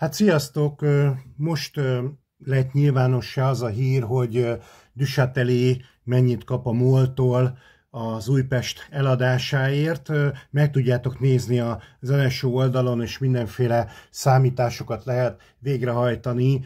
Hát sziasztok! Most lett nyilvánossá az a hír, hogy Düsateli mennyit kap a múltól az Újpest eladásáért. Meg tudjátok nézni a NSO oldalon, és mindenféle számításokat lehet végrehajtani,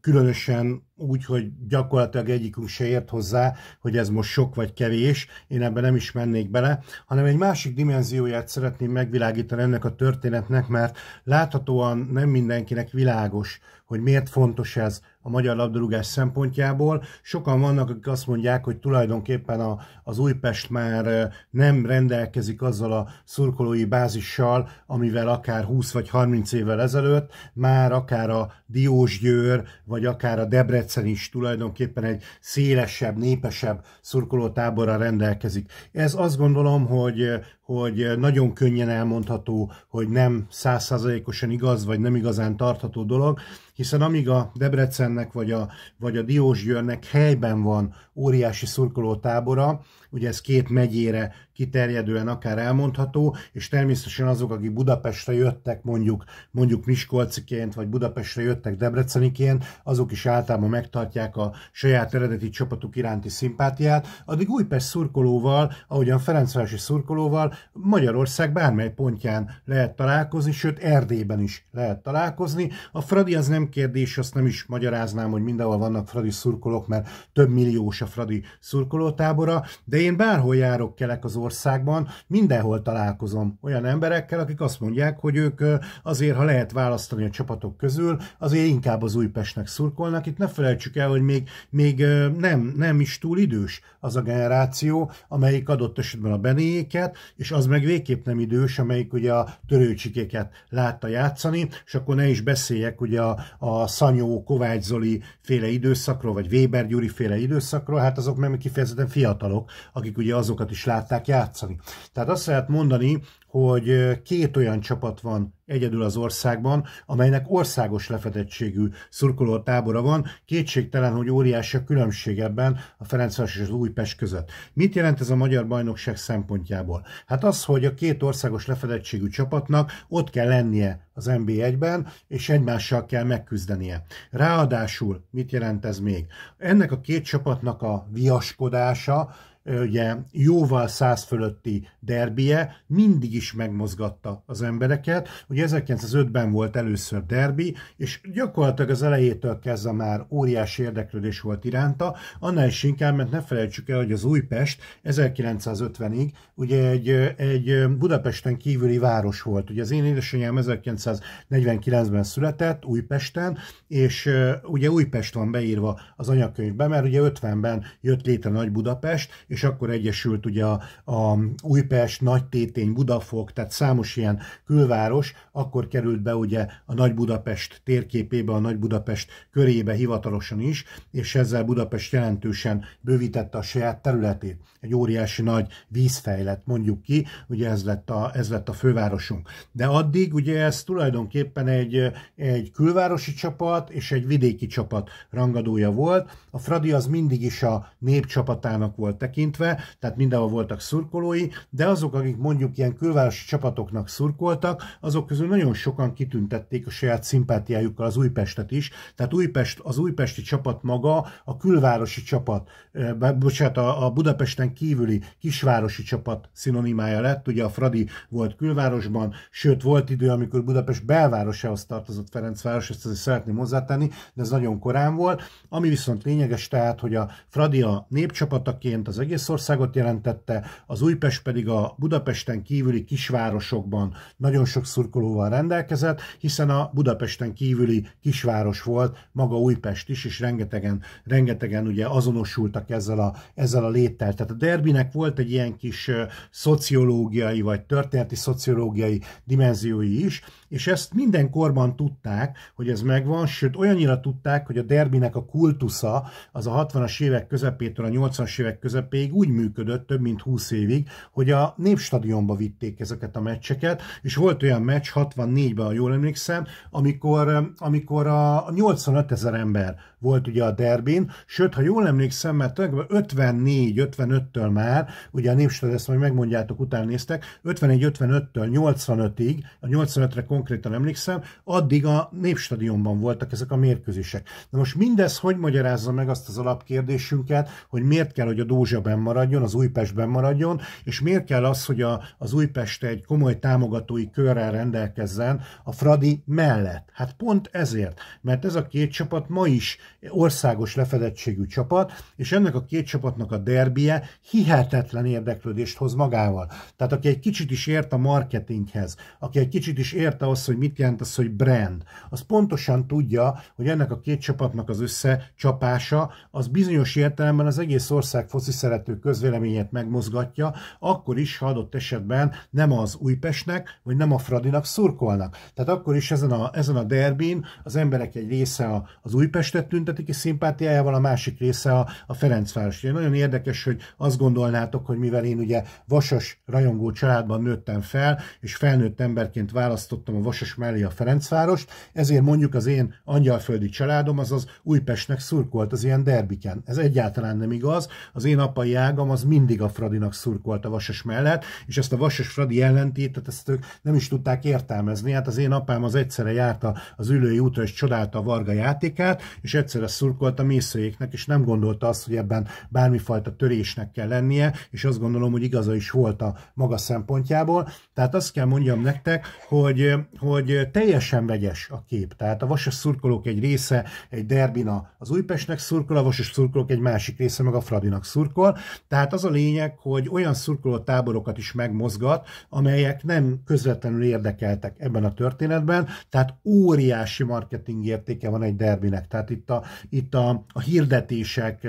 különösen úgy, hogy gyakorlatilag egyikünk se ért hozzá, hogy ez most sok vagy kevés, én ebben nem is mennék bele, hanem egy másik dimenzióját szeretném megvilágítani ennek a történetnek, mert láthatóan nem mindenkinek világos, hogy miért fontos ez a magyar labdarúgás szempontjából. Sokan vannak, akik azt mondják, hogy tulajdonképpen a, az Újpest már nem rendelkezik azzal a szurkolói bázissal, amivel akár 20 vagy 30 évvel ezelőtt, már akár a Diósgyőr, vagy akár a Debrecen is tulajdonképpen egy szélesebb, népesebb szurkolótáborra rendelkezik. Ez azt gondolom, hogy, hogy nagyon könnyen elmondható, hogy nem százszázalékosan igaz, vagy nem igazán tartható dolog, hiszen amíg a Debrecen Debrecennek vagy a, vagy a Diósgyőrnek helyben van óriási szurkolótábora, ugye ez két megyére kiterjedően akár elmondható, és természetesen azok, akik Budapestre jöttek mondjuk, mondjuk Miskolciként, vagy Budapestre jöttek Debreceniként, azok is általában megtartják a saját eredeti csapatuk iránti szimpátiát, addig Újpest szurkolóval, ahogyan Ferencvárosi szurkolóval Magyarország bármely pontján lehet találkozni, sőt Erdélyben is lehet találkozni. A Fradi az nem kérdés, azt nem is magyaráznám, hogy mindenhol vannak Fradi szurkolók, mert több milliós a Fradi szurkolótábora, de én bárhol járok, kelek az országban, mindenhol találkozom olyan emberekkel, akik azt mondják, hogy ők azért, ha lehet választani a csapatok közül, azért inkább az Újpestnek szurkolnak. Itt ne felejtsük el, hogy még, még nem, nem is túl idős az a generáció, amelyik adott esetben a benéjéket, és az meg végképp nem idős, amelyik ugye a törőcsikéket látta játszani, és akkor ne is beszéljek ugye a, a Szanyó, Kovács Zoli féle időszakról, vagy Weber Gyuri féle időszakról, hát azok meg kifejezetten fiatalok, akik ugye azokat is látták játszani. Tehát azt lehet mondani, hogy két olyan csapat van egyedül az országban, amelynek országos lefedettségű szurkoló tábora van, kétségtelen, hogy óriási a különbség ebben a Ferencváros és az Újpest között. Mit jelent ez a magyar bajnokság szempontjából? Hát az, hogy a két országos lefedettségű csapatnak ott kell lennie az NB1-ben, és egymással kell megküzdenie. Ráadásul mit jelent ez még? Ennek a két csapatnak a viaskodása, ugye jóval száz fölötti derbie mindig is megmozgatta az embereket. Ugye 1905-ben volt először derbi, és gyakorlatilag az elejétől kezdve már óriási érdeklődés volt iránta, annál is inkább, mert ne felejtsük el, hogy az Újpest 1950-ig ugye egy, egy Budapesten kívüli város volt. Ugye az én édesanyám 1949-ben született Újpesten, és ugye Újpest van beírva az anyakönyvben, mert ugye 50-ben jött létre Nagy Budapest, és és akkor egyesült ugye a, a Újpest, Tétény, Budafok, tehát számos ilyen külváros, akkor került be ugye a Nagy Budapest térképébe, a Nagy Budapest körébe hivatalosan is, és ezzel Budapest jelentősen bővítette a saját területét. Egy óriási nagy vízfejlett, mondjuk ki, ugye ez lett a, ez lett a fővárosunk. De addig ugye ez tulajdonképpen egy, egy külvárosi csapat és egy vidéki csapat rangadója volt. A Fradi az mindig is a népcsapatának volt tekintve, tekintve, tehát mindenhol voltak szurkolói, de azok, akik mondjuk ilyen külvárosi csapatoknak szurkoltak, azok közül nagyon sokan kitüntették a saját szimpátiájukkal az Újpestet is, tehát Újpest, az újpesti csapat maga, a külvárosi csapat, eh, bocsánat, a, a Budapesten kívüli kisvárosi csapat szinonimája lett, ugye a Fradi volt külvárosban, sőt volt idő, amikor Budapest belvárosához tartozott Ferencváros, ezt azért szeretném hozzátenni, de ez nagyon korán volt. Ami viszont lényeges tehát, hogy a Fradi a népcsapataként, az egész országot jelentette, az Újpest pedig a Budapesten kívüli kisvárosokban nagyon sok szurkolóval rendelkezett, hiszen a Budapesten kívüli kisváros volt, maga Újpest is, és rengetegen, rengetegen ugye azonosultak ezzel a, ezzel a léttel. Tehát a derbinek volt egy ilyen kis szociológiai, vagy történeti szociológiai dimenziói is, és ezt minden korban tudták, hogy ez megvan, sőt olyannyira tudták, hogy a derbinek a kultusza az a 60-as évek közepétől a 80-as évek közepéig még úgy működött több mint 20 évig, hogy a népstadionba vitték ezeket a meccseket, és volt olyan meccs 64-ben, ha jól emlékszem, amikor, amikor a 85 ezer ember volt ugye a derbin, sőt, ha jól emlékszem, mert 54-55-től már, ugye a Népstad ezt majd megmondjátok, után néztek, 51-55-től 85-ig, a 85-re konkrétan emlékszem, addig a népstadionban voltak ezek a mérkőzések. Na most mindez hogy magyarázza meg azt az alapkérdésünket, hogy miért kell, hogy a Dózsa benn maradjon, az újpest maradjon, és miért kell az, hogy a, az Újpest egy komoly támogatói körrel rendelkezzen a Fradi mellett? Hát pont ezért, mert ez a két csapat ma is országos lefedettségű csapat, és ennek a két csapatnak a derbie hihetetlen érdeklődést hoz magával. Tehát aki egy kicsit is ért a marketinghez, aki egy kicsit is érte azt, hogy mit jelent az, hogy brand, az pontosan tudja, hogy ennek a két csapatnak az összecsapása, az bizonyos értelemben az egész ország foci szerető közvéleményét megmozgatja, akkor is, ha adott esetben nem az Újpestnek, vagy nem a Fradinak szurkolnak. Tehát akkor is ezen a, ezen a derbin az emberek egy része az Újpestet tűnt tüntetik, és szimpátiájával a másik része a, a Ferencváros. Ugye nagyon érdekes, hogy azt gondolnátok, hogy mivel én ugye vasas rajongó családban nőttem fel, és felnőtt emberként választottam a vasas mellé a Ferencvárost, ezért mondjuk az én angyalföldi családom, azaz Újpestnek szurkolt az ilyen derbiken. Ez egyáltalán nem igaz. Az én apai ágam az mindig a Fradinak szurkolt a vasas mellett, és ezt a vasas Fradi ellentétet ezt ők nem is tudták értelmezni. Hát az én apám az egyszerre járt az ülői útra, és csodálta a Varga játékát, és egyszer messzire szurkolt a mészőjéknek, és nem gondolta azt, hogy ebben bármifajta törésnek kell lennie, és azt gondolom, hogy igaza is volt a maga szempontjából. Tehát azt kell mondjam nektek, hogy, hogy teljesen vegyes a kép. Tehát a vasas szurkolók egy része egy derbina az Újpestnek szurkol, a vasas szurkolók egy másik része meg a Fradinak szurkol. Tehát az a lényeg, hogy olyan szurkoló táborokat is megmozgat, amelyek nem közvetlenül érdekeltek ebben a történetben, tehát óriási marketing értéke van egy derbinek. Tehát itt a itt a, a hirdetések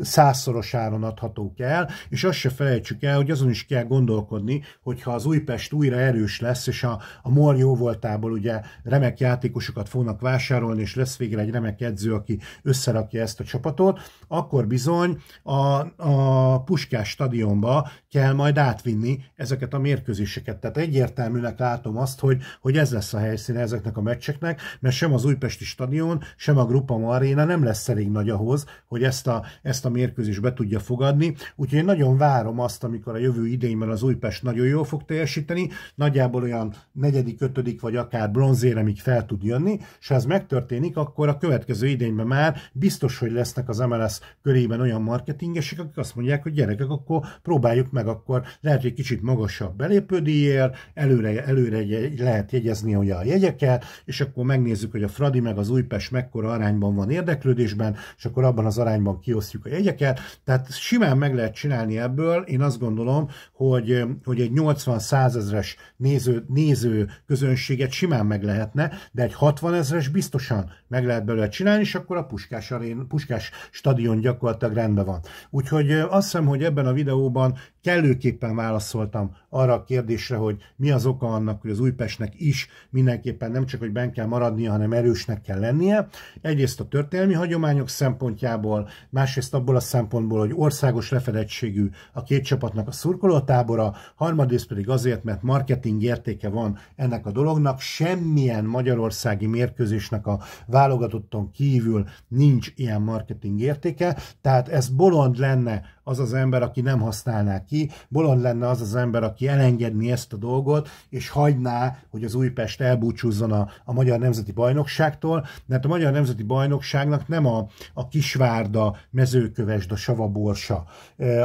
százszoros áron adhatók el, és azt se felejtsük el, hogy azon is kell gondolkodni, hogyha az Újpest újra erős lesz, és a, a MOL jó voltából ugye remek játékosokat fognak vásárolni, és lesz végre egy remek edző, aki összerakja ezt a csapatot, akkor bizony a, a Puskás stadionba kell majd átvinni ezeket a mérkőzéseket. Tehát egyértelműnek látom azt, hogy, hogy ez lesz a helyszíne ezeknek a meccseknek, mert sem az Újpesti stadion, sem a Grupa Maréna nem lesz elég nagy ahhoz, hogy ezt a, ezt a a mérkőzést be tudja fogadni, úgyhogy én nagyon várom azt, amikor a jövő idényben az Újpest nagyon jól fog teljesíteni, nagyjából olyan negyedik, ötödik vagy akár bronzéremig fel tud jönni, és ha ez megtörténik, akkor a következő idényben már biztos, hogy lesznek az MLS körében olyan marketingesek, akik azt mondják, hogy gyerekek, akkor próbáljuk meg, akkor lehet, hogy kicsit magasabb belépődíjért, előre, előre lehet jegyezni ugye a jegyeket, és akkor megnézzük, hogy a Fradi meg az Újpest mekkora arányban van érdeklődésben, és akkor abban az arányban kiosztjuk európai jegyeket, tehát simán meg lehet csinálni ebből, én azt gondolom, hogy, hogy egy 80 100 ezres néző, néző közönséget simán meg lehetne, de egy 60 ezres biztosan meg lehet belőle csinálni, és akkor a Puskás, arén, Puskás stadion gyakorlatilag rendben van. Úgyhogy azt hiszem, hogy ebben a videóban kellőképpen válaszoltam arra a kérdésre, hogy mi az oka annak, hogy az Újpestnek is mindenképpen nem csak, hogy benne kell maradnia, hanem erősnek kell lennie. Egyrészt a történelmi hagyományok szempontjából, másrészt abból a szempontból, hogy országos lefedettségű a két csapatnak a szurkolótábora, harmadrészt pedig azért, mert marketing értéke van ennek a dolognak, semmilyen magyarországi mérkőzésnek a válogatotton kívül nincs ilyen marketing értéke, tehát ez bolond lenne az az ember, aki nem használná ki, bolond lenne az az ember, aki elengedni ezt a dolgot, és hagyná, hogy az Újpest elbúcsúzzon a, a Magyar Nemzeti Bajnokságtól, mert a Magyar Nemzeti Bajnokságnak nem a, a Kisvárda, Mezőkövesd, a Savaborsa.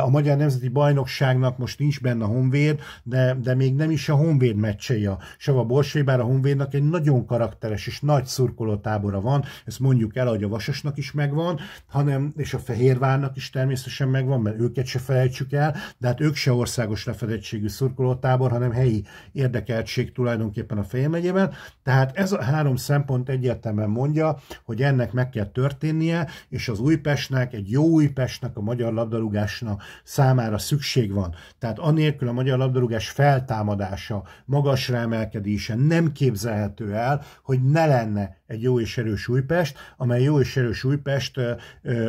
A Magyar Nemzeti Bajnokságnak most nincs benne a Honvéd, de, de még nem is a Honvéd meccsei a Savaborsa, bár a Honvédnak egy nagyon karakteres és nagy szurkolótábora van, ezt mondjuk el, hogy a Vasasnak is megvan, hanem, és a Fehérvárnak is természetesen megvan, őket se felejtsük el, de hát ők se országos lefedettségű szurkolótábor, hanem helyi érdekeltség tulajdonképpen a Félmegyében. Tehát ez a három szempont egyértelműen mondja, hogy ennek meg kell történnie, és az Újpestnek, egy jó Újpestnek, a magyar labdarúgásnak számára szükség van. Tehát anélkül a magyar labdarúgás feltámadása, magasra emelkedése nem képzelhető el, hogy ne lenne egy jó és erős Újpest, amely jó és erős Újpest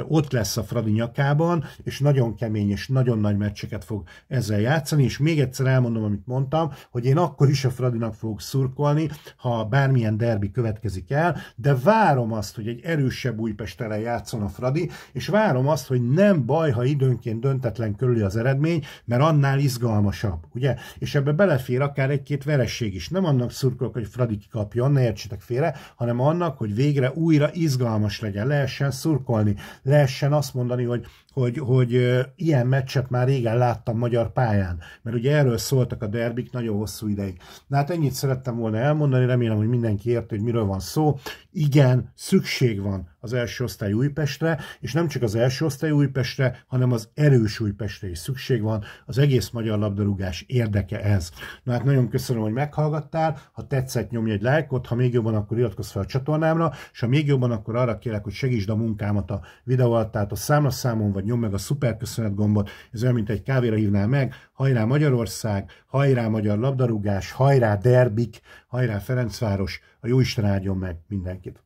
ott lesz a Fradi nyakában, és nagyon kemény és nagyon nagy meccseket fog ezzel játszani, és még egyszer elmondom, amit mondtam, hogy én akkor is a Fradinak fogok szurkolni, ha bármilyen derbi következik el, de várom azt, hogy egy erősebb Újpest ellen játszon a Fradi, és várom azt, hogy nem baj, ha időnként döntetlen körül az eredmény, mert annál izgalmasabb, ugye? És ebbe belefér akár egy-két veresség is. Nem annak szurkolok, hogy Fradi kikapjon, ne értsetek félre, hanem annak, annak, hogy végre újra izgalmas legyen, lehessen szurkolni, lehessen azt mondani, hogy hogy, hogy ilyen meccset már régen láttam magyar pályán, mert ugye erről szóltak a derbik nagyon hosszú ideig. Na hát ennyit szerettem volna elmondani, remélem, hogy mindenki érti, hogy miről van szó. Igen, szükség van az első osztály Újpestre, és nem csak az első osztály Újpestre, hanem az erős Újpestre is szükség van. Az egész magyar labdarúgás érdeke ez. Na hát nagyon köszönöm, hogy meghallgattál, ha tetszett nyomj egy lájkot, ha még jobban, akkor iratkozz fel a csatornámra, és ha még jobban, akkor arra kérlek, hogy segítsd a munkámat a videó alatt, tehát a számlaszámon vagy vagy nyom meg a szuper köszönet gombot, ez olyan, mint egy kávéra hívnál meg, hajrá Magyarország, hajrá magyar labdarúgás, hajrá derbik, hajrá Ferencváros, a jó isten áldjon meg mindenkit.